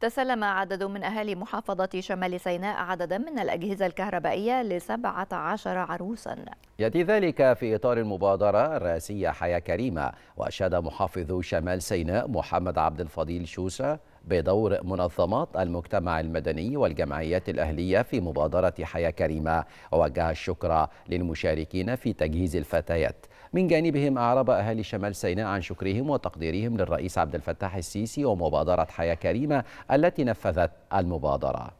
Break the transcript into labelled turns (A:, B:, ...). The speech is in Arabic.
A: تسلم عدد من أهالي محافظة شمال سيناء عددا من الأجهزة الكهربائية لسبعة عشر عروسا
B: يأتي ذلك في إطار المبادرة الرئاسية حياة كريمة وأشاد محافظ شمال سيناء محمد عبد الفضيل شوسة بدور منظمات المجتمع المدني والجمعيات الأهلية في مبادرة حياة كريمة ووجه الشكر للمشاركين في تجهيز الفتيات من جانبهم أعرب أهالي شمال سيناء عن شكرهم وتقديرهم للرئيس عبد الفتاح السيسي ومبادرة حياة كريمة التي نفذت المبادرة